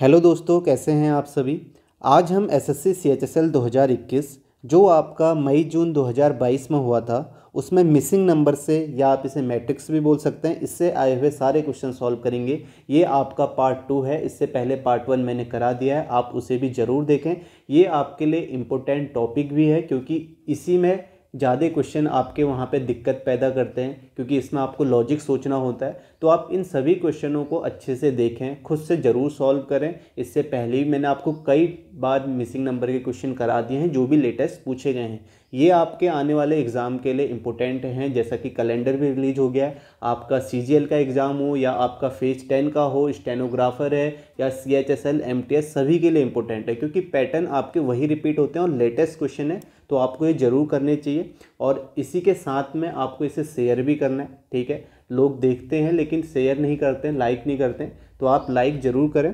hello दोस्तों कैसे हैं आप सभी आज हम S S C C H S L दो हज़ार इक्कीस जो आपका मई जून 2022 में हुआ था उसमें मिसिंग नंबर से या आप इसे मैट्रिक्स भी बोल सकते हैं इससे आए हुए सारे क्वेश्चन सॉल्व करेंगे ये आपका पार्ट टू है इससे पहले पार्ट वन मैंने करा दिया है आप उसे भी ज़रूर देखें ये आपके लिए इम्पोर्टेंट टॉपिक भी है क्योंकि इसी में ज़्यादा क्वेश्चन आपके वहाँ पे दिक्कत पैदा करते हैं क्योंकि इसमें आपको लॉजिक सोचना होता है तो आप इन सभी क्वेश्चनों को अच्छे से देखें खुद से ज़रूर सॉल्व करें इससे पहले ही मैंने आपको कई बार मिसिंग नंबर के क्वेश्चन करा दिए हैं जो भी लेटेस्ट पूछे गए हैं ये आपके आने वाले एग्ज़ाम के लिए इंपॉर्टेंट हैं जैसा कि कैलेंडर भी रिलीज हो गया है आपका सी का एग्ज़ाम हो या आपका फेज टेन का हो स्टेनोग्राफर है या C H S L M T S सभी के लिए इंपॉर्टेंट है क्योंकि पैटर्न आपके वही रिपीट होते हैं और लेटेस्ट क्वेश्चन है तो आपको ये ज़रूर करने चाहिए और इसी के साथ में आपको इसे शेयर भी करना करना है ठीक है लोग देखते हैं लेकिन शेयर नहीं करते लाइक नहीं करते तो आप लाइक ज़रूर करें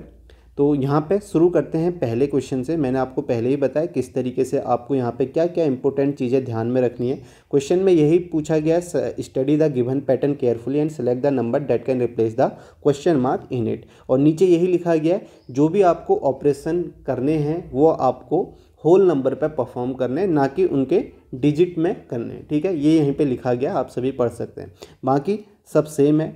तो यहाँ पे शुरू करते हैं पहले क्वेश्चन से मैंने आपको पहले ही बताया किस तरीके से आपको यहाँ पे क्या क्या इंपॉर्टेंट चीज़ें ध्यान में रखनी है क्वेश्चन में यही पूछा गया study the given pattern carefully and select the number that can replace the question mark in it और नीचे यही लिखा गया जो भी आपको ऑपरेशन करने हैं वो आपको होल नंबर पर परफॉर्म करने ना कि उनके डिजिट में करने हैं ठीक है ये यहीं पे लिखा गया आप सभी पढ़ सकते हैं बाकी सब सेम है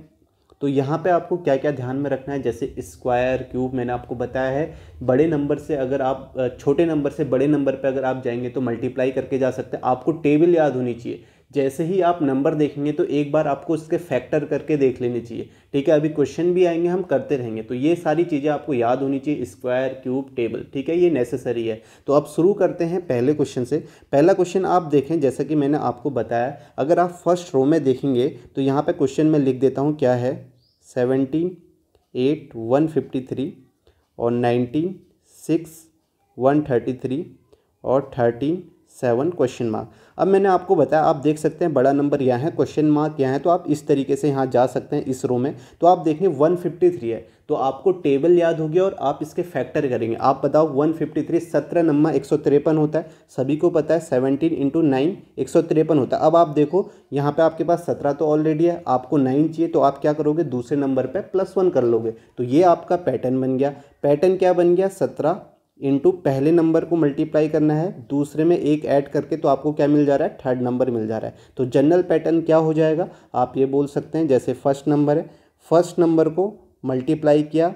तो यहाँ पे आपको क्या क्या ध्यान में रखना है जैसे स्क्वायर क्यूब मैंने आपको बताया है बड़े नंबर से अगर आप छोटे नंबर से बड़े नंबर पे अगर आप जाएंगे तो मल्टीप्लाई करके जा सकते हैं आपको टेबल याद होनी चाहिए जैसे ही आप नंबर देखेंगे तो एक बार आपको इसके फैक्टर करके देख लेने चाहिए ठीक है अभी क्वेश्चन भी आएंगे हम करते रहेंगे तो ये सारी चीज़ें आपको याद होनी चाहिए स्क्वायर क्यूब टेबल ठीक है ये नेसेसरी है तो आप शुरू करते हैं पहले क्वेश्चन से पहला क्वेश्चन आप देखें जैसा कि मैंने आपको बताया अगर आप फर्स्ट रो में देखेंगे तो यहाँ पर क्वेश्चन मैं लिख देता हूँ क्या है seventeen eight one fifty three और nineteen six one thirty three और थर्टीन सेवन क्वेश्चन मार्क अब मैंने आपको बताया आप देख सकते हैं बड़ा नंबर यहाँ है क्वेश्चन मार्क यहाँ है तो आप इस तरीके से यहाँ जा सकते हैं इस रो में तो आप देखें वन है तो आपको टेबल याद होगी और आप इसके फैक्टर करेंगे आप बताओ 153 फिफ्टी थ्री सत्रह नंबर एक होता है सभी को पता है सेवनटीन इंटू नाइन एक होता है अब आप देखो यहाँ पे आपके पास सत्रह तो ऑलरेडी है आपको नाइन चाहिए तो आप क्या करोगे दूसरे नंबर पर प्लस वन कर लोगे तो ये आपका पैटर्न बन गया पैटर्न क्या बन गया सत्रह इंटू पहले नंबर को मल्टीप्लाई करना है दूसरे में एक ऐड करके तो आपको क्या मिल जा रहा है थर्ड नंबर मिल जा रहा है तो जनरल पैटर्न क्या हो जाएगा आप ये बोल सकते हैं जैसे फर्स्ट नंबर है फर्स्ट नंबर को मल्टीप्लाई किया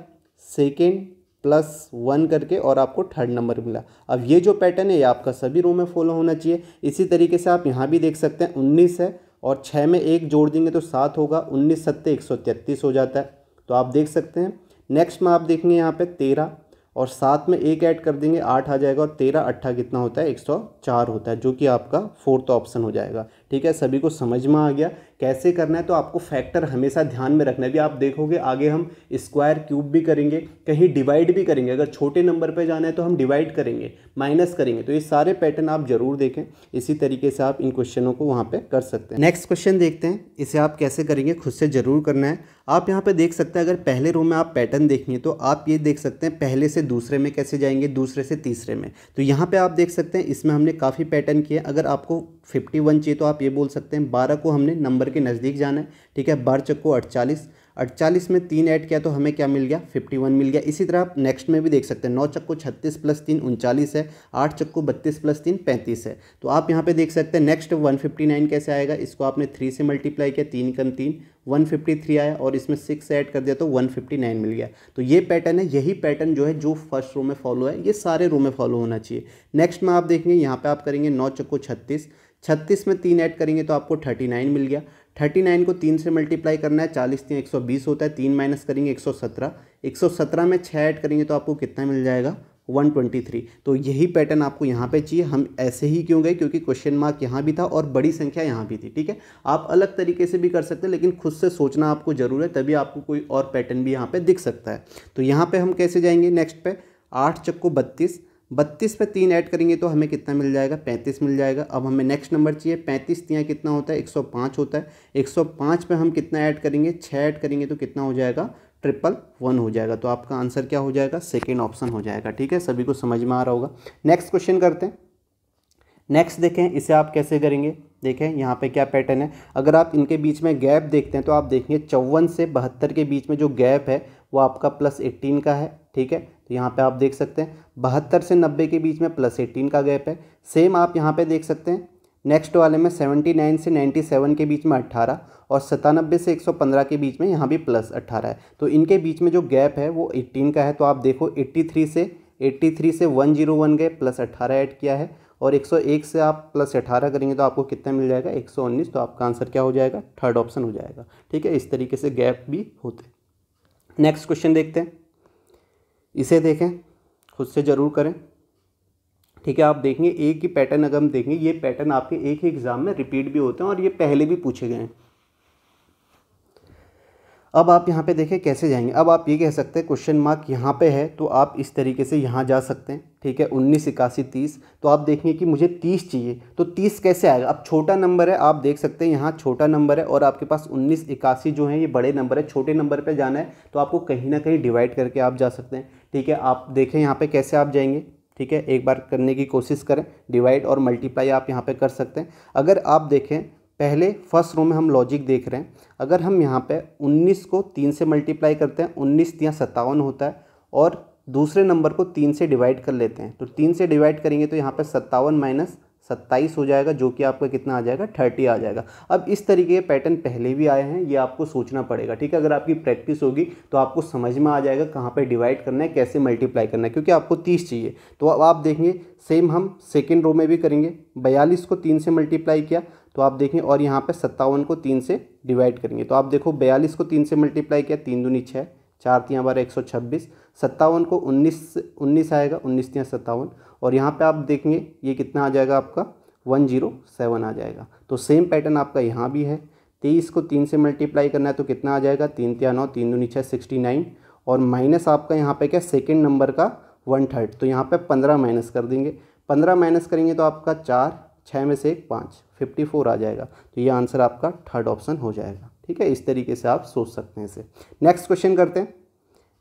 सेकेंड प्लस वन करके और आपको थर्ड नंबर मिला अब ये जो पैटर्न है ये आपका सभी रूम में फॉलो होना चाहिए इसी तरीके से आप यहाँ भी देख सकते हैं उन्नीस है और छः में एक जोड़ देंगे तो सात होगा उन्नीस सत्ते एक सौ तैंतीस हो जाता है तो आप देख सकते हैं नेक्स्ट में आप देखेंगे यहाँ पे तेरह और साथ में एक ऐड कर देंगे आठ आ जाएगा और तेरह अट्ठा कितना होता है एक सौ चार होता है जो कि आपका फोर्थ ऑप्शन हो जाएगा ठीक है सभी को समझ में आ गया कैसे करना है तो आपको फैक्टर हमेशा ध्यान में रखना है भी आप देखोगे आगे हम स्क्वायर क्यूब भी करेंगे कहीं डिवाइड भी करेंगे अगर छोटे नंबर पर जाना है तो हम डिवाइड करेंगे माइनस करेंगे तो ये सारे पैटर्न आप जरूर देखें इसी तरीके से आप इन क्वेश्चनों को वहाँ पर कर सकते हैं नेक्स्ट क्वेश्चन देखते हैं इसे आप कैसे करेंगे खुद से ज़रूर करना है आप यहाँ पे देख सकते हैं अगर पहले रो में आप पैटर्न देखेंगे तो आप ये देख सकते हैं पहले से दूसरे में कैसे जाएंगे दूसरे से तीसरे में तो यहाँ पे आप देख सकते हैं इसमें हमने काफ़ी पैटर्न किए अगर आपको 51 चाहिए तो आप ये बोल सकते हैं बारह को हमने नंबर के नज़दीक जाना है ठीक है बार चक्को अड़चालीस 48 में तीन ऐड किया तो हमें क्या मिल गया फिफ्टी वन मिल गया इसी तरह आप नेक्स्ट में भी देख सकते हैं नौ चक्को छत्तीस प्लस तीन उनचालीस है आठ चक्को बत्तीस प्लस तीन पैंतीस है तो आप यहाँ पे देख सकते हैं नेक्स्ट वन फिफ्टी नाइन कैसे आएगा इसको आपने थ्री से मल्टीप्लाई किया तीन कम तीन वन फिफ्टी थ्री आया और इसमें सिक्स ऐड कर दिया तो वन फिफ्टी नाइन मिल गया तो ये पैटर्न है यही पैटर्न जो है जो फर्स्ट रो में फॉलो है ये सारे रो में फॉलो होना चाहिए नेक्स्ट में आप देखेंगे यहाँ पे आप करेंगे नौ चक्को छत्तीस छत्तीस में तीन ऐड करेंगे तो आपको थर्टी नाइन मिल गया थर्टी नाइन को तीन से मल्टीप्लाई करना है चालीस तीन एक सौ बीस होता है तीन माइनस करेंगे एक सौ सत्रह एक सौ सत्रह में छः ऐड करेंगे तो आपको कितना मिल जाएगा वन ट्वेंटी थ्री तो यही पैटर्न आपको यहाँ पे चाहिए हम ऐसे ही क्यों गए क्योंकि क्वेश्चन मार्क यहाँ भी था और बड़ी संख्या यहाँ भी थी ठीक है आप अलग तरीके से भी कर सकते हैं लेकिन खुद से सोचना आपको ज़रूर है तभी आपको कोई और पैटर्न भी यहाँ पर दिख सकता है तो यहाँ पर हम कैसे जाएंगे नेक्स्ट पे आठ चक्को बत्तीस बत्तीस पे तीन ऐड करेंगे तो हमें कितना मिल जाएगा पैंतीस मिल जाएगा अब हमें नेक्स्ट नंबर चाहिए पैंतीस तियाँ कितना होता है एक सौ पाँच होता है एक सौ पाँच पे हम कितना ऐड करेंगे छः ऐड करेंगे तो कितना हो जाएगा ट्रिपल वन हो जाएगा तो आपका आंसर क्या हो जाएगा सेकेंड ऑप्शन हो जाएगा ठीक है सभी को समझ में आ रहा होगा नेक्स्ट क्वेश्चन करते हैं नेक्स्ट देखें इसे आप कैसे करेंगे देखें यहाँ पे क्या पैटर्न है अगर आप इनके बीच में गैप देखते हैं तो आप देखेंगे चौवन से बहत्तर के बीच में जो गैप है वो आपका प्लस एट्टीन का है ठीक है तो यहाँ पे आप देख सकते हैं बहत्तर से नब्बे के बीच में प्लस एट्टीन का गैप है सेम आप यहाँ पे देख सकते हैं नेक्स्ट वाले में सेवेंटी नाइन से नाइन्टी सेवन के बीच में अट्ठारह और सतानबे से एक सौ पंद्रह के बीच में यहाँ भी प्लस अट्ठारह है तो इनके बीच में जो गैप है वो एट्टीन का है तो आप देखो एट्टी थ्री से एट्टी थ्री से वन जीरो वन गए प्लस अट्ठारह ऐड किया है और एक सौ एक से आप प्लस अट्ठारह करेंगे तो आपको कितना मिल जाएगा एक सौ उन्नीस तो आपका आंसर क्या हो जाएगा थर्ड ऑप्शन हो जाएगा ठीक है इस तरीके से गैप भी होते हैं नेक्स्ट क्वेश्चन देखते हैं इसे देखें खुद से ज़रूर करें ठीक है आप देखेंगे एक ही पैटर्न अगर हम देखेंगे ये पैटर्न आपके एक ही एग्ज़ाम में रिपीट भी होते हैं और ये पहले भी पूछे गए हैं अब आप यहाँ पे देखें कैसे जाएंगे अब आप ये कह सकते हैं क्वेश्चन मार्क यहाँ पे है तो आप इस तरीके से यहाँ जा सकते हैं ठीक है उन्नीस इक्यासी तीस तो आप देखेंगे कि मुझे तीस चाहिए तो तीस कैसे आएगा अब छोटा नंबर है आप देख सकते हैं यहाँ छोटा नंबर है और आपके पास उन्नीस इक्यासी जो है ये बड़े नंबर है छोटे नंबर पर जाना है तो आपको कहीं ना कहीं डिवाइड करके आप जा सकते हैं ठीक है आप देखें यहाँ पर कैसे आप जाएंगे ठीक है एक बार करने की कोशिश करें डिवाइड और मल्टीप्लाई आप यहाँ पर कर सकते हैं अगर आप देखें पहले फर्स्ट रो में हम लॉजिक देख रहे हैं अगर हम यहाँ पे 19 को तीन से मल्टीप्लाई करते हैं उन्नीस या सत्तावन होता है और दूसरे नंबर को तीन से डिवाइड कर लेते हैं तो तीन से डिवाइड करेंगे तो यहाँ पर सत्तावन माइनस सत्ताईस हो जाएगा जो कि आपका कितना आ जाएगा थर्टी आ जाएगा अब इस तरीके के पैटर्न पहले भी आए हैं ये आपको सोचना पड़ेगा ठीक है अगर आपकी प्रैक्टिस होगी तो आपको समझ में आ जाएगा कहाँ पर डिवाइड करना है कैसे मल्टीप्लाई करना है क्योंकि आपको तीस चाहिए तो अब आप देखेंगे सेम हम सेकेंड रो में भी करेंगे बयालीस को तीन से मल्टीप्लाई किया तो आप देखें और यहाँ पे सत्तावन को तीन से डिवाइड करेंगे तो आप देखो बयालीस को तीन से मल्टीप्लाई किया तीन दूनी छः चार तियाँ बारह एक सौ छब्बीस सत्तावन को उन्नीस उन्नीस आएगा उन्नीस तियाँ सत्तावन और यहाँ पे आप देखेंगे ये कितना आ जाएगा आपका वन जीरो सेवन आ जाएगा तो सेम पैटर्न आपका यहाँ भी है तेईस को तीन से मल्टीप्लाई करना है तो कितना आ जाएगा तीन तिया नौ तीन दूनी छः सिक्सटी नाइन और माइनस आपका यहाँ पे क्या सेकेंड नंबर का वन थर्ड तो यहाँ पर पंद्रह माइनस कर देंगे पंद्रह माइनस करेंगे तो आपका चार छः में से एक पाँच फिफ्टी फोर आ जाएगा तो ये आंसर आपका थर्ड ऑप्शन हो जाएगा ठीक है इस तरीके से आप सोच सकते हैं इसे नेक्स्ट क्वेश्चन करते हैं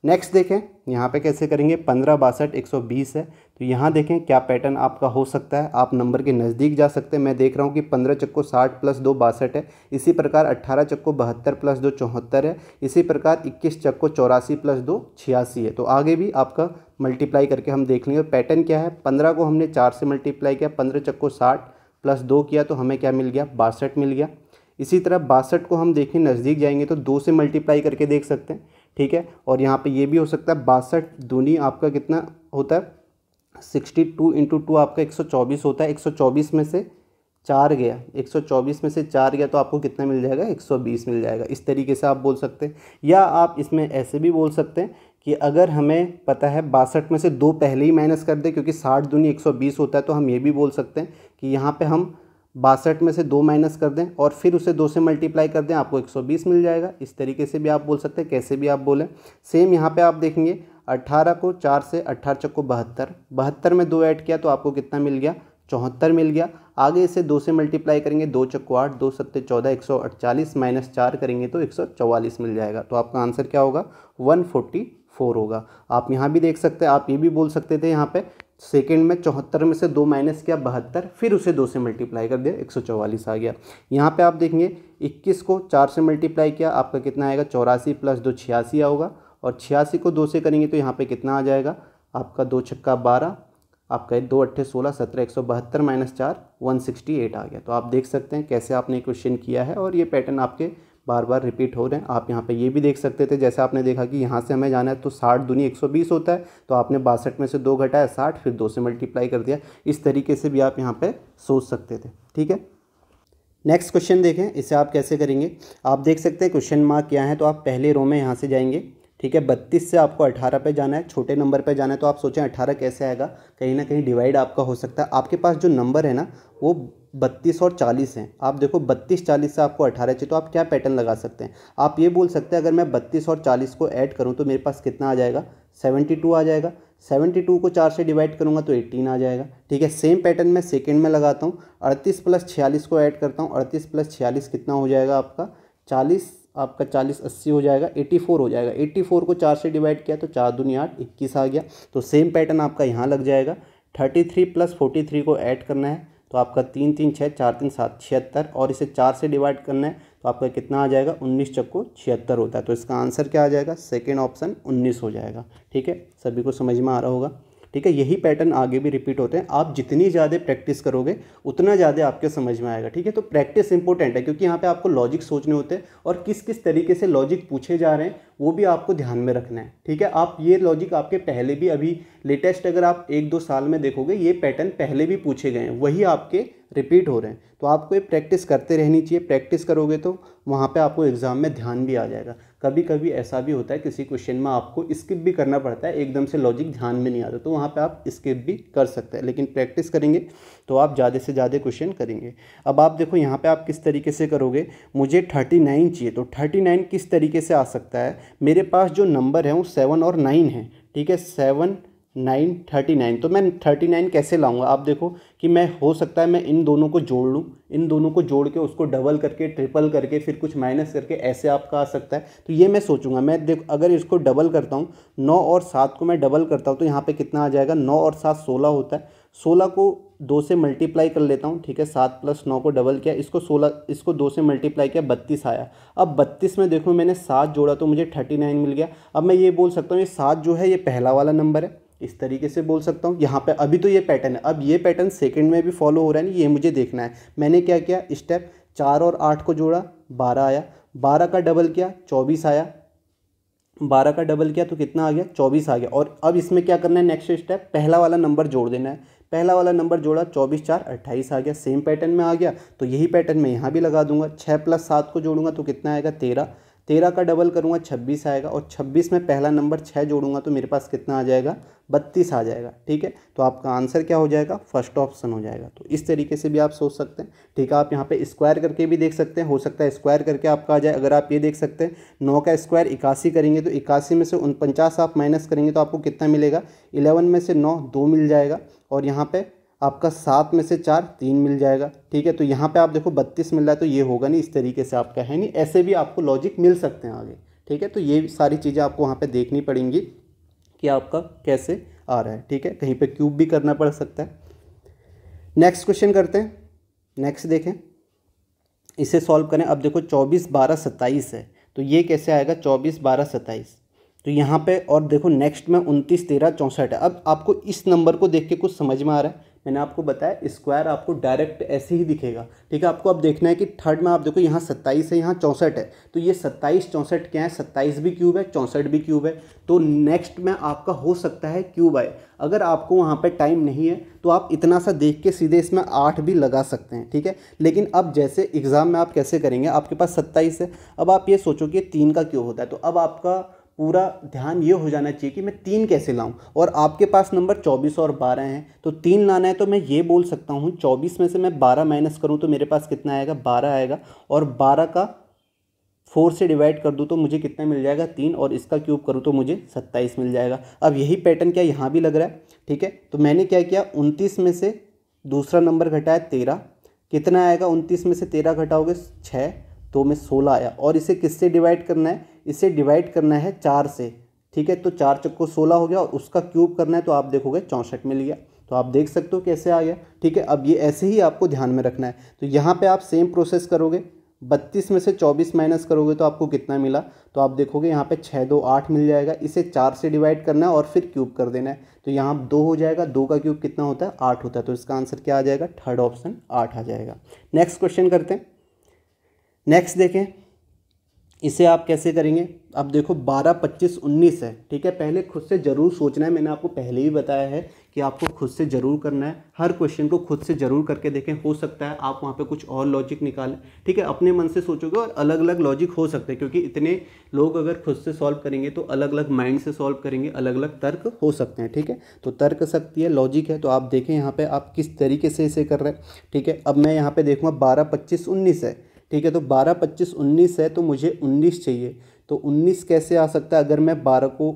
नेक्स्ट देखें यहाँ पे कैसे करेंगे पंद्रह बासठ एक सौ बीस है तो यहाँ देखें क्या पैटर्न आपका हो सकता है आप नंबर के नज़दीक जा सकते हैं मैं देख रहा हूँ कि पंद्रह चक्को साठ प्लस दो बासठ है इसी प्रकार अट्ठारह चक्को बहत्तर प्लस दो चौहत्तर है इसी प्रकार इक्कीस चक्को चौरासी प्लस दो छियासी है तो आगे भी आपका मल्टीप्लाई करके हम देख लेंगे पैटर्न क्या है पंद्रह को हमने चार से मल्टीप्लाई किया पंद्रह चक्को साठ प्लस दो किया तो हमें क्या मिल गया बासठ मिल गया इसी तरह बासठ को हम देखें नज़दीक जाएंगे तो दो से मल्टीप्लाई करके देख सकते हैं ठीक है और यहाँ पे ये भी हो सकता है बासठ दूनी आपका कितना होता है सिक्सटी टू इंटू टू आपका एक सौ चौबीस होता है एक सौ चौबीस में से चार गया एक सौ चौबीस में से चार गया तो आपको कितना मिल जाएगा एक सौ बीस मिल जाएगा इस तरीके से आप बोल सकते हैं या आप इसमें ऐसे भी बोल सकते हैं कि अगर हमें पता है बासठ में से दो पहले ही माइनस कर दे क्योंकि साठ दूनी एक सौ बीस होता है तो हम ये भी बोल सकते हैं कि यहाँ पे हम बासठ में से दो माइनस कर दें और फिर उसे दो से मल्टीप्लाई कर दें आपको 120 मिल जाएगा इस तरीके से भी आप बोल सकते हैं कैसे भी आप बोलें सेम यहाँ पे आप देखेंगे 18 को 4 से अट्ठारह चक्को बहत्तर बहत्तर में दो ऐड किया तो आपको कितना मिल गया चौहत्तर मिल गया आगे इसे दो से मल्टीप्लाई करेंगे दो चक्को आठ दो सत्ते चौदह एक सौ अड़चालीस माइनस चार करेंगे तो एक सौ चौवालीस मिल जाएगा तो आपका आंसर क्या होगा वन फोर्टी फोर होगा आप यहाँ भी देख सकते हैं आप ये भी बोल सकते थे यहाँ पे सेकेंड में चौहत्तर में से दो माइनस किया बहत्तर फिर उसे दो से मल्टीप्लाई कर दिया एक सौ चौवालीस आ गया यहाँ पे आप देखेंगे इक्कीस को चार से मल्टीप्लाई किया आपका कितना आएगा चौरासी प्लस दो छियासी आओगा और छियासी को दो से करेंगे तो यहाँ पे कितना आ जाएगा आपका दो छक्का बारह आपका दो अट्ठे सोलह सत्रह एक सौ बहत्तर माइनस चार वन सिक्सटी एट आ गया तो आप देख सकते हैं कैसे आपने क्वेश्चन किया है और ये पैटर्न आपके बार बार रिपीट हो रहे हैं आप यहाँ पे ये भी देख सकते थे जैसे आपने देखा कि यहाँ से हमें जाना है तो साठ दुनिया एक होता है तो आपने बासठ में से दो घटाया साठ फिर दो से मल्टीप्लाई कर दिया इस तरीके से भी आप यहाँ पर सोच सकते थे ठीक है नेक्स्ट क्वेश्चन देखें इसे आप कैसे करेंगे आप देख सकते हैं क्वेश्चन मार्क क्या है तो आप पहले रो में यहाँ से जाएंगे ठीक है बत्तीस से आपको अठारह पे जाना है छोटे नंबर पे जाना है तो आप सोचें अठारह कैसे आएगा कहीं ना कहीं डिवाइड आपका हो सकता है आपके पास जो नंबर है ना वो बत्तीस और चालीस हैं आप देखो बत्तीस चालीस से आपको अठारह चाहिए तो आप क्या पैटर्न लगा सकते हैं आप ये बोल सकते हैं अगर मैं बत्तीस और चालीस को ऐड करूँ तो मेरे पास कितना आ जाएगा सेवेंटी टू आ जाएगा सेवेंटी टू को चार से डिवाइड करूँगा तो एट्टीन आ जाएगा ठीक है सेम पैटर्न मैं सेकेंड में लगाता हूँ अड़तीस प्लस छियालीस को ऐड करता हूँ अड़तीस प्लस छियालीस कितना हो जाएगा आपका चालीस आपका चालीस अस्सी हो जाएगा एटी फोर हो जाएगा एट्टी फोर को चार से डिवाइड किया तो चार दुनिया आठ इक्कीस आ गया तो सेम पैटर्न आपका यहाँ लग जाएगा thirty three plus forty three को ऐड करना है तो आपका तीन तीन छः चार तीन सात छिहत्तर और इसे चार से डिवाइड करना है तो आपका कितना आ जाएगा उन्नीस चक्को छिहत्तर होता है तो इसका आंसर क्या आ जाएगा सेकेंड ऑप्शन उन्नीस हो जाएगा ठीक है सभी को समझ में आ रहा होगा ठीक है यही पैटर्न आगे भी रिपीट होते हैं आप जितनी ज़्यादा प्रैक्टिस करोगे उतना ज़्यादा आपके समझ में आएगा ठीक है तो प्रैक्टिस इंपॉर्टेंट है क्योंकि यहाँ पे आपको लॉजिक सोचने होते हैं और किस किस तरीके से लॉजिक पूछे जा रहे हैं वो भी आपको ध्यान में रखना है ठीक है आप ये लॉजिक आपके पहले भी अभी लेटेस्ट अगर आप एक दो साल में देखोगे ये पैटर्न पहले भी पूछे गए हैं वही आपके रिपीट हो रहे हैं तो आपको ये प्रैक्टिस करते रहनी चाहिए प्रैक्टिस करोगे तो वहाँ पे आपको एग्ज़ाम में ध्यान भी आ जाएगा कभी कभी ऐसा भी होता है किसी क्वेश्चन में आपको स्किप भी करना पड़ता है एकदम से लॉजिक ध्यान में नहीं आता तो वहाँ पे आप स्किप भी कर सकते हैं लेकिन प्रैक्टिस करेंगे तो आप ज़्यादा से ज़्यादा क्वेश्चन करेंगे अब आप देखो यहाँ पे आप किस तरीके से करोगे मुझे थर्टी नाइन चाहिए तो थर्टी नाइन किस तरीके से आ सकता है मेरे पास जो नंबर है वो सेवन और नाइन है ठीक है सेवन नाइन थर्टी नाइन तो मैं थर्टी नाइन कैसे लाऊंगा आप देखो कि मैं हो सकता है मैं इन दोनों को जोड़ लूँ इन दोनों को जोड़ के उसको डबल करके ट्रिपल करके फिर कुछ माइनस करके ऐसे आपका आ सकता है तो ये मैं सोचूंगा मैं देख अगर इसको डबल करता हूँ नौ और सात को मैं डबल करता हूँ तो यहाँ पर कितना आ जाएगा नौ और सात सोलह होता है सोलह को दो से मल्टीप्लाई कर लेता हूँ ठीक है सात प्लस नौ को डबल किया इसको सोलह इसको दो से मल्टीप्लाई किया बत्तीस आया अब बत्तीस में देखो मैंने सात जोड़ा तो मुझे थर्टी नाइन मिल गया अब मैं ये बोल सकता हूँ ये सात जो है ये पहला वाला नंबर है इस तरीके से बोल सकता हूँ यहाँ पे अभी तो ये पैटर्न है अब ये पैटर्न सेकंड में भी फॉलो हो रहा है ये मुझे देखना है मैंने क्या किया स्टेप चार और आठ को जोड़ा बारह आया बारह का डबल किया चौबीस आया बारह का डबल किया तो कितना आ गया चौबीस आ गया और अब इसमें क्या करना है नेक्स्ट स्टेप पहला वाला नंबर जोड़ देना है पहला वाला नंबर जोड़ा चौबीस चार अट्ठाईस आ गया सेम पैटर्न में आ गया तो यही पैटर्न मैं यहाँ भी लगा दूंगा छः प्लस सात को जोड़ूंगा तो कितना आएगा तेरह तेरह का डबल करूँगा छब्बीस आएगा और छब्बीस में पहला नंबर छः जोड़ूंगा तो मेरे पास कितना आ जाएगा बत्तीस आ जाएगा ठीक है तो आपका आंसर क्या हो जाएगा फर्स्ट ऑप्शन हो जाएगा तो इस तरीके से भी आप सोच सकते हैं ठीक है आप यहाँ पे स्क्वायर करके भी देख सकते हैं हो सकता है स्क्वायर करके आपका आ जाए अगर आप ये देख सकते हैं नौ का स्क्वायर इक्यासी करेंगे तो इक्यासी में से उन आप माइनस करेंगे तो आपको कितना मिलेगा इलेवन में से नौ दो मिल जाएगा और यहाँ पर आपका सात में से चार तीन मिल जाएगा ठीक है तो यहाँ पे आप देखो बत्तीस मिल रहा है तो ये होगा नहीं इस तरीके से आपका है नहीं ऐसे भी आपको लॉजिक मिल सकते हैं आगे ठीक है तो ये सारी चीज़ें आपको वहाँ पे देखनी पड़ेंगी कि आपका कैसे आ रहा है ठीक है कहीं पे क्यूब भी करना पड़ सकता है नेक्स्ट क्वेश्चन करते हैं नेक्स्ट देखें इसे सॉल्व करें अब देखो चौबीस बारह सत्ताईस है तो ये कैसे आएगा चौबीस बारह सत्ताईस तो यहाँ पे और देखो नेक्स्ट में उनतीस तेरह चौंसठ है अब आपको इस नंबर को देख के कुछ समझ में आ रहा है मैंने आपको बताया स्क्वायर आपको डायरेक्ट ऐसे ही दिखेगा ठीक है आपको अब देखना है कि थर्ड में आप देखो यहाँ सत्ताईस है यहाँ चौंसठ है तो ये सत्ताईस चौंसठ क्या है सत्ताईस भी क्यूब है चौंसठ भी क्यूब है तो नेक्स्ट में आपका हो सकता है क्यूब आए अगर आपको वहाँ पर टाइम नहीं है तो आप इतना सा देख के सीधे इसमें आठ भी लगा सकते हैं ठीक है लेकिन अब जैसे एग्ज़ाम में आप कैसे करेंगे आपके पास सत्ताईस है अब आप ये सोचो कि तीन का क्यों होता है तो अब आपका पूरा ध्यान ये हो जाना चाहिए कि मैं तीन कैसे लाऊं और आपके पास नंबर चौबीस और बारह हैं तो तीन लाना है तो मैं ये बोल सकता हूँ चौबीस में से मैं बारह माइनस करूँ तो मेरे पास कितना आएगा बारह आएगा और बारह का फोर से डिवाइड कर दूँ तो मुझे कितना मिल जाएगा तीन और इसका क्यूब करूँ तो मुझे सत्ताईस मिल जाएगा अब यही पैटर्न क्या यहाँ भी लग रहा है ठीक है तो मैंने क्या किया उनतीस में से दूसरा नंबर घटाया तेरह कितना आएगा उनतीस में से तेरह घटाओगे छः तो मैं सोलह आया और इसे किससे डिवाइड करना है इसे डिवाइड करना है चार से ठीक है तो चार चक्को सोलह हो गया और उसका क्यूब करना है तो आप देखोगे चौंसठ मिल गया तो आप देख सकते हो कैसे आ गया ठीक है अब ये ऐसे ही आपको ध्यान में रखना है तो यहाँ पे आप सेम प्रोसेस करोगे बत्तीस में से चौबीस माइनस करोगे तो आपको कितना मिला तो आप देखोगे यहाँ पे छः दो आठ मिल जाएगा इसे चार से डिवाइड करना है और फिर क्यूब कर देना है तो यहाँ दो हो जाएगा दो का क्यूब कितना होता है आठ होता है तो इसका आंसर क्या आ जाएगा थर्ड ऑप्शन आठ आ जाएगा नेक्स्ट क्वेश्चन करते हैं नेक्स्ट देखें इसे आप कैसे करेंगे आप देखो 12 25 19 है ठीक है पहले खुद से ज़रूर सोचना है मैंने आपको पहले भी बताया है कि आपको खुद से ज़रूर करना है हर क्वेश्चन को खुद से ज़रूर करके देखें हो सकता है आप वहाँ पे कुछ और लॉजिक निकालें ठीक है अपने मन से सोचोगे और अलग अलग लॉजिक हो सकते हैं क्योंकि इतने लोग अगर खुद से सॉल्व करेंगे तो अलग अलग माइंड से सॉल्व करेंगे अलग अलग तर्क हो सकते हैं ठीक है तो तर्क शक्ति है लॉजिक है तो आप देखें यहाँ पर आप किस तरीके से इसे कर रहे हैं ठीक है अब मैं यहाँ पर देखूँगा बारह पच्चीस उन्नीस है ठीक है तो बारह पच्चीस उन्नीस है तो मुझे उन्नीस चाहिए तो उन्नीस कैसे आ सकता है अगर मैं बारह को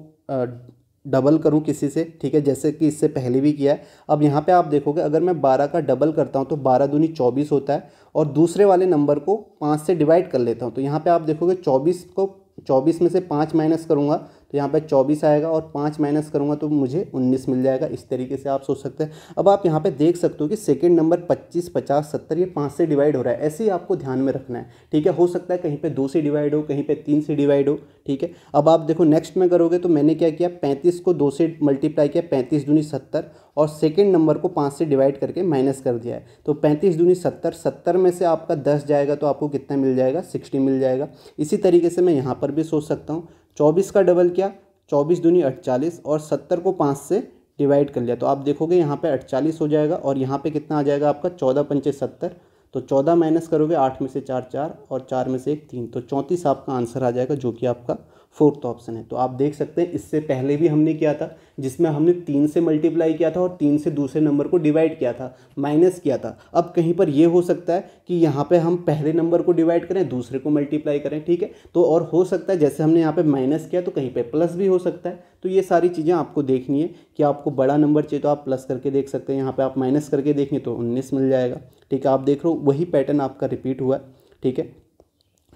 डबल करूं किसी से ठीक है जैसे कि इससे पहले भी किया है अब यहाँ पे आप देखोगे अगर मैं बारह का डबल करता हूँ तो बारह दूनी चौबीस होता है और दूसरे वाले नंबर को पाँच से डिवाइड कर लेता हूँ तो यहाँ पे आप देखोगे चौबीस को चौबीस में से पाँच माइनस करूँगा तो यहाँ पे चौबीस आएगा और पाँच माइनस करूँगा तो मुझे उन्नीस मिल जाएगा इस तरीके से आप सोच सकते हैं अब आप यहाँ पर देख सकते हो कि सेकेंड नंबर पच्चीस पचास सत्तर ये पाँच से डिवाइड हो रहा है ऐसे ही आपको ध्यान में रखना है ठीक है हो सकता है कहीं पर दो से डिवाइड हो कहीं पर तीन से डिवाइड हो ठीक है अब आप देखो नेक्स्ट में करोगे तो मैंने क्या किया पैंतीस को दो से मल्टीप्लाई किया पैंतीस दूनी सत्तर और सेकेंड नंबर को पाँच से डिवाइड करके माइनस कर दिया है तो पैंतीस दूनी सत्तर सत्तर में से आपका दस जाएगा तो आपको कितना मिल जाएगा सिक्सटी मिल जाएगा इसी तरीके से मैं यहाँ पर भी सोच सकता हूँ चौबीस का डबल किया चौबीस दूनी अड़चालीस और सत्तर को पाँच से डिवाइड कर लिया तो आप देखोगे यहाँ पे अड़चालीस हो जाएगा और यहाँ पे कितना आ जाएगा आपका चौदह पंचे सत्तर तो चौदह माइनस करोगे आठ में से चार चार और चार में से एक तीन तो चौंतीस आपका आंसर आ जाएगा जो कि आपका फोर्थ ऑप्शन है तो आप देख सकते हैं इससे पहले भी हमने किया था जिसमें हमने तीन से मल्टीप्लाई किया था और तीन से दूसरे नंबर को डिवाइड किया था माइनस किया था अब कहीं पर यह हो सकता है कि यहाँ पे हम पहले नंबर को डिवाइड करें दूसरे को मल्टीप्लाई करें ठीक है तो और हो सकता है जैसे हमने यहाँ पर माइनस किया तो कहीं पर प्लस भी हो सकता है तो ये सारी चीज़ें आपको देखनी है कि आपको बड़ा नंबर चाहिए तो आप प्लस करके देख सकते हैं यहाँ पर आप माइनस करके देखें तो उन्नीस मिल जाएगा ठीक है आप देख रहे हो वही पैटर्न आपका रिपीट हुआ है ठीक है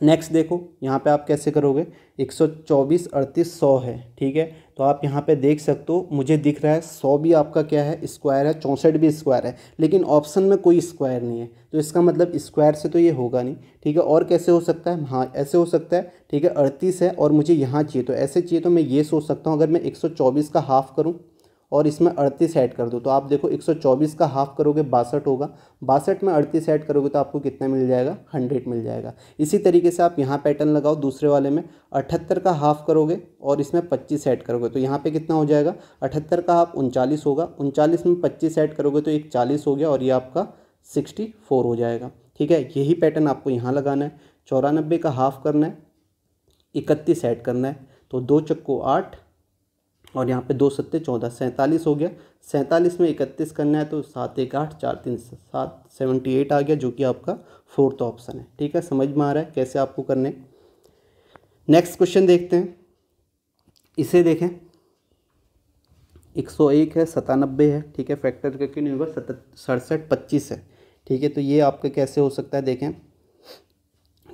नेक्स्ट देखो यहाँ पे आप कैसे करोगे 124 अड़तीस सौ है ठीक है तो आप यहाँ पे देख सकते हो मुझे दिख रहा है सौ भी आपका क्या है स्क्वायर है चौंसठ भी स्क्वायर है लेकिन ऑप्शन में कोई स्क्वायर नहीं है तो इसका मतलब स्क्वायर से तो ये होगा नहीं ठीक है और कैसे हो सकता है हाँ ऐसे हो सकता है ठीक है अड़तीस है और मुझे यहाँ चाहिए तो ऐसे चाहिए तो मैं ये सोच सकता हूँ अगर मैं एक का हाफ़ करूँ और इसमें अड़तीस ऐड कर दो तो आप देखो 124 का हाफ करोगे बासठ होगा बासठ में अड़तीस ऐड करोगे तो आपको कितना मिल जाएगा हंड्रेड मिल जाएगा इसी तरीके से आप यहाँ पैटर्न लगाओ दूसरे वाले में अठहत्तर का हाफ करोगे और इसमें पच्चीस ऐड करोगे तो यहाँ पे कितना हो जाएगा अठहत्तर का हाफ उनचालीस होगा उनचालीस में पच्चीस ऐड करोगे तो एक चालीस हो गया और ये आपका सिक्सटी फोर हो जाएगा ठीक है यही पैटर्न आपको यहाँ लगाना है चौरानब्बे का हाफ करना है इकतीस ऐड करना है तो दो चक्को आठ और यहाँ पे दो सत्ते चौदह सैंतालीस हो गया सैंतालीस में इकतीस करना है तो सात एक आठ चार तीन सात सेवेंटी एट आ गया जो कि आपका फोर्थ ऑप्शन है ठीक है समझ में आ रहा है कैसे आपको करने नेक्स्ट क्वेश्चन देखते हैं इसे देखें एक सौ एक है सतानबे है ठीक है फैक्टर करके निर्भर सड़सठ पच्चीस है ठीक है तो ये आपका कैसे हो सकता है देखें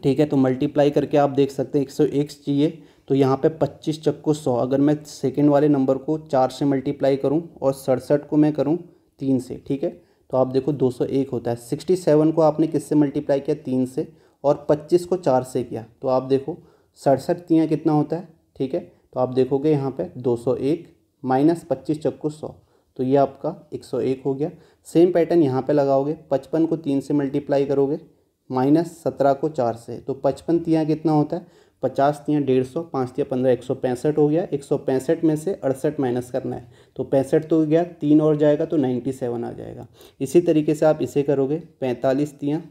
ठीक है तो मल्टीप्लाई करके आप देख सकते हैं एक सौ एक चाहिए तो यहाँ पे 25 चक्को 100 अगर मैं सेकेंड वाले नंबर को चार से मल्टीप्लाई करूँ और सड़सठ को मैं करूँ तीन से ठीक है तो आप देखो 201 होता है 67 को आपने किससे मल्टीप्लाई किया तीन से और 25 को चार से किया तो आप देखो सड़सठ तियाँ कितना होता है ठीक है तो आप देखोगे यहाँ सौ एक माइनस पच्चीस चक्को सौ तो ये आपका 101 हो गया सेम पैटर्न यहाँ पे लगाओगे 55 को तीन से मल्टीप्लाई करोगे माइनस सत्रह को चार से तो पचपन तियाँ कितना होता है पचास तीन डेढ़ सौ पाँच तीन पंद्रह एक सौ पैंसठ हो गया एक सौ पैंसठ में से अड़सठ माइनस करना है तो पैंसठ तो हो गया तीन और जाएगा तो नाइन्टी सेवन आ जाएगा इसी तरीके से आप इसे करोगे पैंतालीस तियाँ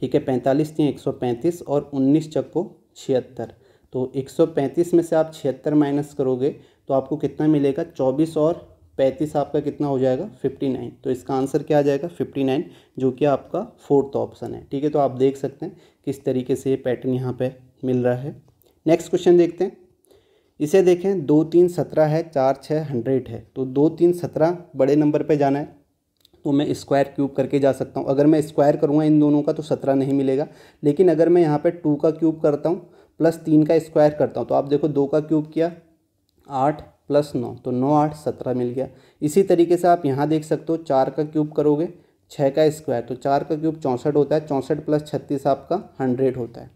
ठीक है पैंतालीस तियाँ एक सौ पैंतीस और उन्नीस चक्को छिहत्तर तो एक सौ पैंतीस में से आप छिहत्तर माइनस करोगे तो आपको कितना मिलेगा चौबीस और पैंतीस आपका कितना हो जाएगा फिफ्टी नाइन तो इसका आंसर क्या आ जाएगा फिफ्टी नाइन जो कि आपका फोर्थ ऑप्शन है ठीक है तो आप देख सकते हैं किस तरीके से ये पैटर्न यहाँ पे मिल रहा है नेक्स्ट क्वेश्चन देखते हैं इसे देखें दो तीन सत्रह है चार छः हंड्रेड है तो दो तीन सत्रह बड़े नंबर पर जाना है तो मैं स्क्वायर क्यूब करके जा सकता हूँ अगर मैं स्क्वायर करूँगा इन दोनों का तो सत्रह नहीं मिलेगा लेकिन अगर मैं यहाँ पर टू का क्यूब करता हूँ प्लस तीन का स्क्वायर करता हूँ तो आप देखो दो का क्यूब किया आठ प्लस नौ तो नौ आठ सत्रह मिल गया इसी तरीके से आप यहाँ देख सकते हो चार का क्यूब करोगे छः का स्क्वायर तो चार का क्यूब चौंसठ होता है चौंसठ प्लस छत्तीस आपका हंड्रेड होता है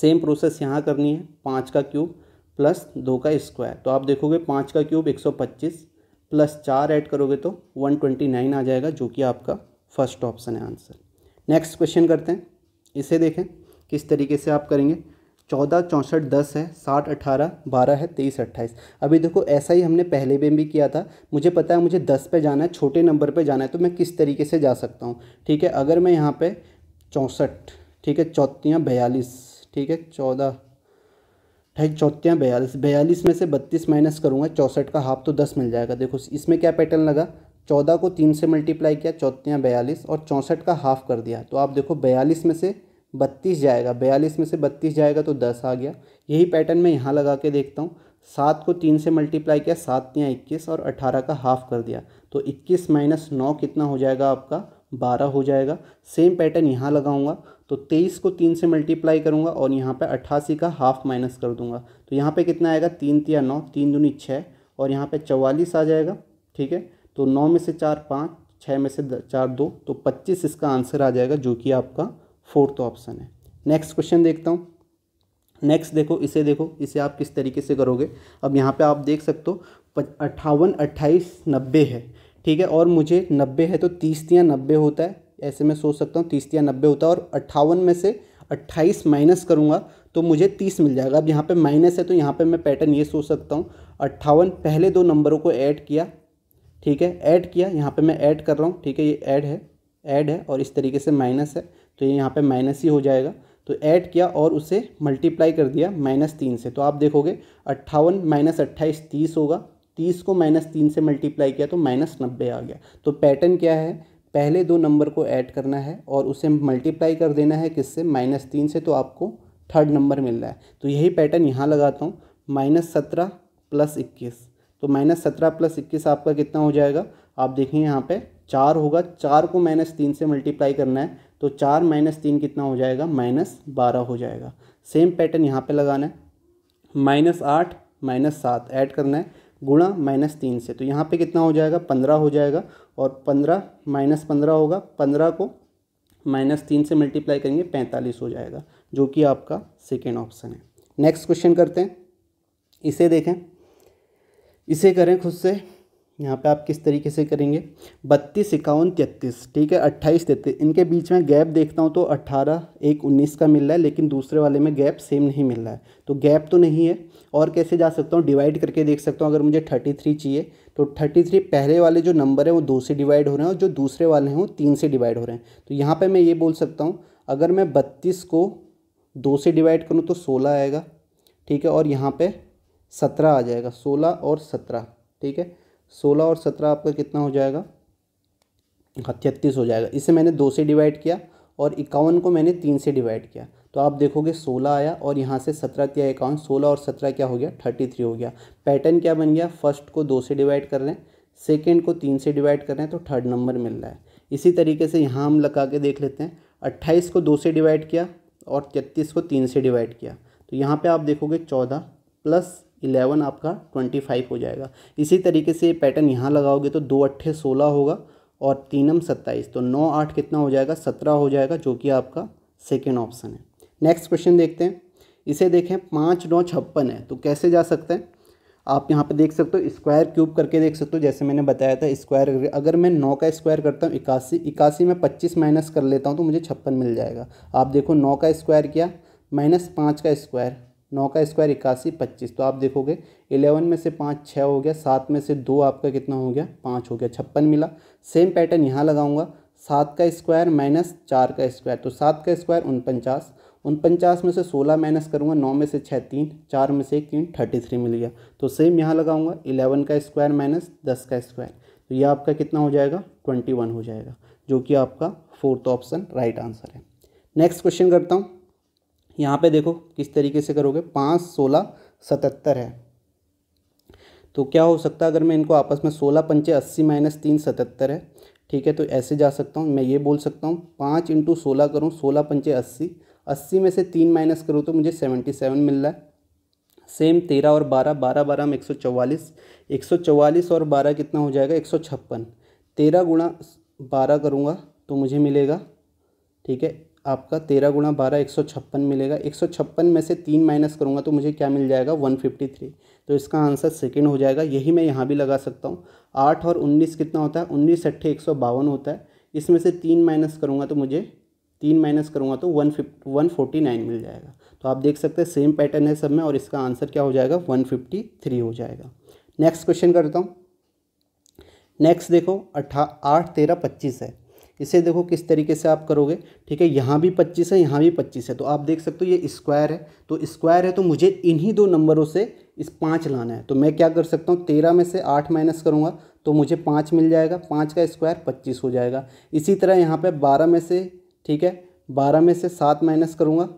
सेम प्रोसेस यहाँ करनी है पाँच का क्यूब प्लस दो का स्क्वायर तो आप देखोगे पाँच का क्यूब एक सौ पच्चीस प्लस चार ऐड करोगे तो वन ट्वेंटी नाइन आ जाएगा जो कि आपका फर्स्ट ऑप्शन है आंसर नेक्स्ट क्वेश्चन करते हैं इसे देखें किस तरीके से आप करेंगे चौदह चौंसठ दस है साठ अठारह बारह है तेईस अट्ठाईस अभी देखो ऐसा ही हमने पहले में भी किया था मुझे पता है मुझे दस पे जाना है छोटे नंबर पे जाना है तो मैं किस तरीके से जा सकता हूँ ठीक है अगर मैं यहाँ पे चौंसठ ठीक है चौथियाँ बयालीस ठीक है चौदह ठीक चौथियाँ बयालीस बयालीस में से बत्तीस माइनस करूँगा चौंसठ का हाफ तो दस मिल जाएगा देखो इसमें क्या पैटर्न लगा चौदह को तीन से मल्टीप्लाई किया चौथियाँ बयालीस और चौंसठ का हाफ कर दिया तो आप देखो बयालीस में से बत्तीस जाएगा बयालीस में से बत्तीस जाएगा तो दस आ गया यही पैटर्न मैं यहाँ लगा के देखता हूँ सात को तीन से मल्टीप्लाई किया सात या इक्कीस और अठारह का हाफ कर दिया तो इक्कीस माइनस नौ कितना हो जाएगा आपका बारह हो जाएगा सेम पैटर्न यहाँ लगाऊंगा तो तेईस को तीन से मल्टीप्लाई करूँगा और यहाँ पर अट्ठासी का हाफ माइनस कर दूंगा तो यहाँ पर कितना आएगा तीन तिया नौ तीन दूनी छः और यहाँ पर चवालीस आ जाएगा ठीक है तो नौ में से चार पाँच छः में से चार दो तो पच्चीस इसका आंसर आ जाएगा जो कि आपका फोर्थ ऑप्शन है नेक्स्ट क्वेश्चन देखता हूँ नेक्स्ट देखो इसे देखो इसे आप किस तरीके से करोगे अब यहाँ पे आप देख सकते हो अट्ठावन अट्ठाईस नब्बे है ठीक है और मुझे नब्बे है तो तीस या नब्बे होता है ऐसे मैं सोच सकता हूँ तीस या नब्बे होता है और अट्ठावन में से अट्ठाईस माइनस करूँगा तो मुझे तीस मिल जाएगा अब यहाँ पर माइनस है तो यहाँ पर मैं पैटर्न ये सोच सकता हूँ अट्ठावन पहले दो नंबरों को ऐड किया ठीक है ऐड किया यहाँ पर मैं ऐड कर रहा हूँ ठीक है ये ऐड है ऐड है और इस तरीके से माइनस है तो ये यहाँ पे माइनस ही हो जाएगा तो ऐड किया और उसे मल्टीप्लाई कर दिया माइनस तीन से तो आप देखोगे अट्ठावन माइनस अट्ठाईस तीस होगा तीस को माइनस तीन से मल्टीप्लाई किया तो माइनस नब्बे आ गया तो पैटर्न क्या है पहले दो नंबर को ऐड करना है और उसे मल्टीप्लाई कर देना है किससे माइनस तीन से तो आपको थर्ड नंबर मिल रहा है तो यही पैटर्न यहाँ लगाता हूँ माइनस सत्रह प्लस इक्कीस तो माइनस सत्रह प्लस इक्कीस आपका कितना हो जाएगा आप देखें यहाँ पे चार होगा चार को माइनस तीन से मल्टीप्लाई करना है तो चार माइनस तीन कितना हो जाएगा माइनस बारह हो जाएगा सेम पैटर्न यहाँ पे लगाना है माइनस आठ माइनस सात ऐड करना है गुणा माइनस तीन से तो यहाँ पे कितना हो जाएगा पंद्रह हो जाएगा और पंद्रह माइनस पंद्रह होगा पंद्रह को माइनस तीन से मल्टीप्लाई करेंगे पैंतालीस हो जाएगा जो कि आपका सेकेंड ऑप्शन है नेक्स्ट क्वेश्चन करते हैं इसे देखें इसे करें खुद से यहाँ पे आप किस तरीके से करेंगे बत्तीस इक्यावन तैतीस ठीक है अट्ठाईस तैतीस इनके बीच में गैप देखता हूँ तो अट्ठारह एक उन्नीस का मिल रहा है लेकिन दूसरे वाले में गैप सेम नहीं मिल रहा है तो गैप तो नहीं है और कैसे जा सकता हूँ डिवाइड करके देख सकता हूँ अगर मुझे थर्टी थ्री चाहिए तो थर्टी थ्री पहले वाले जो नंबर है वो दो से डिवाइड हो रहे हैं और जो दूसरे वाले हैं वो तीन से डिवाइड हो रहे हैं तो यहाँ पर मैं ये बोल सकता हूँ अगर मैं बत्तीस को दो से डिवाइड करूँ तो सोलह आएगा ठीक है और यहाँ पर सत्रह आ जाएगा सोलह और सत्रह ठीक है सोलह और सत्रह आपका कितना हो जाएगा अठत्तीस हाँ, हो जाएगा इसे मैंने दो से डिवाइड किया और इक्यावन को मैंने तीन से डिवाइड किया तो आप देखोगे सोलह आया और यहाँ से सत्रह किया इक्यावन सोलह और सत्रह क्या हो गया थर्टी थ्री हो गया पैटर्न क्या बन गया फर्स्ट को दो से डिवाइड कर रहे हैं सेकेंड को तीन से डिवाइड कर रहे हैं तो थर्ड नंबर मिल रहा है इसी तरीके से यहाँ हम लगा के देख लेते हैं अट्ठाईस को दो से डिवाइड किया और तैतीस को तीन से डिवाइड किया तो यहाँ पर आप देखोगे चौदह प्लस इलेवन आपका ट्वेंटी फाइव हो जाएगा इसी तरीके से पैटर्न यहाँ लगाओगे तो दो अट्ठे सोलह होगा और तीनम सत्ताईस तो नौ आठ कितना हो जाएगा सत्रह हो जाएगा जो कि आपका सेकेंड ऑप्शन है नेक्स्ट क्वेश्चन देखते हैं इसे देखें पाँच नौ छप्पन है तो कैसे जा सकते हैं आप यहाँ पे देख सकते हो स्क्वायर क्यूब करके देख सकते हो जैसे मैंने बताया था स्क्वायर अगर मैं नौ का स्क्वायर करता हूँ इक्यासी इक्यासी में पच्चीस माइनस कर लेता हूँ तो मुझे छप्पन मिल जाएगा आप देखो नौ का स्क्वायर किया माइनस पाँच का स्क्वायर नौ का स्क्वायर इक्यासी पच्चीस तो आप देखोगे इलेवन में से पाँच छः हो गया सात में से दो आपका कितना हो गया पाँच हो गया छप्पन मिला सेम पैटर्न यहाँ लगाऊंगा सात का स्क्वायर माइनस चार का स्क्वायर तो सात का स्क्वायर उनपचास उनपचास में से सोलह माइनस करूँगा नौ में से छः तीन चार में से एक तीन थर्टी थ्री मिल गया तो सेम यहाँ लगाऊंगा इलेवन का स्क्वायर माइनस दस का स्क्वायर तो ये आपका कितना हो जाएगा ट्वेंटी वन हो जाएगा जो कि आपका फोर्थ ऑप्शन राइट आंसर है नेक्स्ट क्वेश्चन करता हूँ यहाँ पे देखो किस तरीके से करोगे पाँच सोलह सतहत्तर है तो क्या हो सकता है अगर मैं इनको आपस में सोलह पंचे अस्सी माइनस तीन सतहत्तर है ठीक है तो ऐसे जा सकता हूँ मैं ये बोल सकता हूँ पाँच इंटू सोलह करूँ सोलह पंचे अस्सी अस्सी में से तीन माइनस करूँ तो मुझे सेवेंटी सेवन मिल रहा है सेम तेरह और बारह बारह बारह में एक सौ चवालीस एक सौ चौवालीस और बारह कितना हो जाएगा एक सौ छप्पन तेरह गुणा बारह करूँगा तो मुझे मिलेगा ठीक है आपका तेरह गुणा बारह एक सौ छप्पन मिलेगा एक सौ छप्पन में से तीन माइनस करूँगा तो मुझे क्या मिल जाएगा वन फिफ्टी थ्री तो इसका आंसर सेकेंड हो जाएगा यही मैं यहाँ भी लगा सकता हूँ आठ और उन्नीस कितना होता है उन्नीस अट्ठे एक सौ बावन होता है इसमें से तीन माइनस करूँगा तो मुझे तीन माइनस करूँगा तो one fifty one forty nine मिल जाएगा तो आप देख सकते हैं सेम पैटर्न है सब में और इसका आंसर क्या हो जाएगा वन फिफ्टी थ्री हो जाएगा नेक्स्ट क्वेश्चन करता हूँ नेक्स्ट देखो अठा आठ तेरह पच्चीस है इसे देखो किस तरीके से आप करोगे ठीक है यहाँ भी पच्चीस है यहाँ भी पच्चीस है तो आप देख सकते हो ये स्क्वायर है तो स्क्वायर है तो मुझे इन्हीं दो नंबरों से इस पाँच लाना है तो मैं क्या कर सकता हूँ तेरह में से आठ माइनस करूँगा तो मुझे पाँच मिल जाएगा पाँच का स्क्वायर पच्चीस हो जाएगा इसी तरह यहाँ पर बारह में से ठीक है बारह में से सात माइनस करूँगा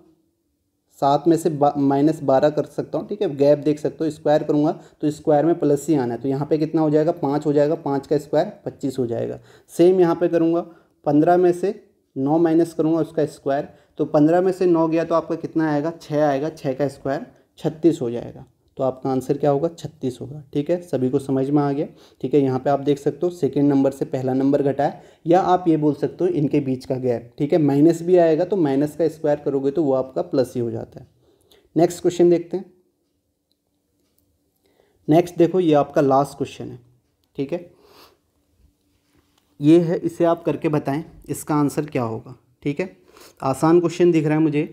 सात में से माइनस बारह कर सकता हूँ ठीक है गैप देख सकते हो स्क्वायर करूँगा तो स्क्वायर में प्लस ही आना है तो यहाँ पे कितना हो जाएगा पाँच हो जाएगा पाँच का स्क्वायर पच्चीस हो जाएगा सेम यहाँ पे करूँगा पंद्रह में से नौ माइनस करूँगा उसका स्क्वायर तो पंद्रह में से नौ गया तो आपका कितना आएगा छः आएगा छः का स्क्वायर छत्तीस हो जाएगा तो आपका आंसर क्या होगा छत्तीस होगा ठीक है सभी को समझ में आ गया ठीक है यहाँ पे आप देख सकते हो सेकेंड नंबर से पहला नंबर घटाया या आप ये बोल सकते हो इनके बीच का गैप ठीक है माइनस भी आएगा तो माइनस का स्क्वायर करोगे तो वो आपका प्लस ही हो जाता है नेक्स्ट क्वेश्चन देखते हैं नेक्स्ट देखो ये आपका लास्ट क्वेश्चन है ठीक है ये है इसे आप करके बताएं इसका आंसर क्या होगा ठीक है आसान क्वेश्चन दिख रहा है मुझे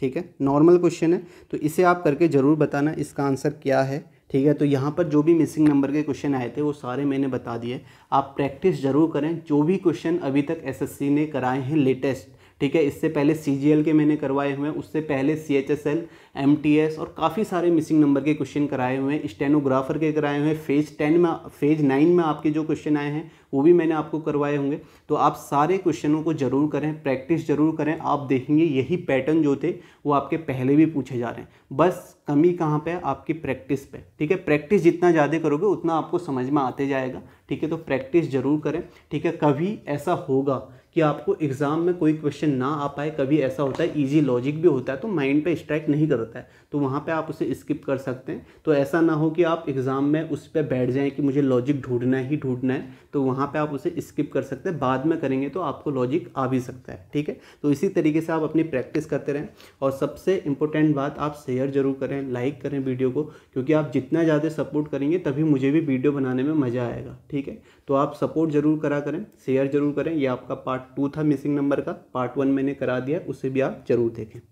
ठीक है नॉर्मल क्वेश्चन है तो इसे आप करके ज़रूर बताना इसका आंसर क्या है ठीक है तो यहाँ पर जो भी मिसिंग नंबर के क्वेश्चन आए थे वो सारे मैंने बता दिए आप प्रैक्टिस ज़रूर करें जो भी क्वेश्चन अभी तक एसएससी ने कराए हैं लेटेस्ट ठीक है इससे पहले सी के मैंने करवाए हुए हैं उससे पहले C H S L M T S और काफ़ी सारे मिसिंग नंबर के क्वेश्चन कराए हुए हैं स्टेनोग्राफर के कराए हुए हैं फेज टेन में फेज नाइन में आपके जो क्वेश्चन आए हैं वो भी मैंने आपको करवाए होंगे तो आप सारे क्वेश्चनों को जरूर करें प्रैक्टिस जरूर करें आप देखेंगे यही पैटर्न जो थे वो आपके पहले भी पूछे जा रहे हैं बस कमी कहाँ पर आपकी प्रैक्टिस पर ठीक है प्रैक्टिस जितना ज़्यादा करोगे उतना आपको समझ में आते जाएगा ठीक है तो प्रैक्टिस जरूर करें ठीक है कभी ऐसा होगा कि आपको एग्ज़ाम में कोई क्वेश्चन ना आ पाए कभी ऐसा होता है इजी लॉजिक भी होता है तो माइंड पे स्ट्राइक नहीं करता है तो वहाँ पे आप उसे स्किप कर सकते हैं तो ऐसा ना हो कि आप एग्ज़ाम में उस पर बैठ जाएं कि मुझे लॉजिक ढूंढना ही ढूंढना है तो वहाँ पर आप उसे स्किप कर सकते हैं बाद में करेंगे तो आपको लॉजिक आ भी सकता है ठीक है तो इसी तरीके से आप अपनी प्रैक्टिस करते रहें और सबसे इम्पोर्टेंट बात आप शेयर ज़रूर करें लाइक करें वीडियो को क्योंकि आप जितना ज़्यादा सपोर्ट करेंगे तभी मुझे भी वीडियो बनाने में मज़ा आएगा ठीक है तो आप सपोर्ट ज़रूर करा करें शेयर ज़रूर करें ये आपका पार्ट टू था मिसिंग नंबर का पार्ट वन मैंने करा दिया उसे भी आप ज़रूर देखें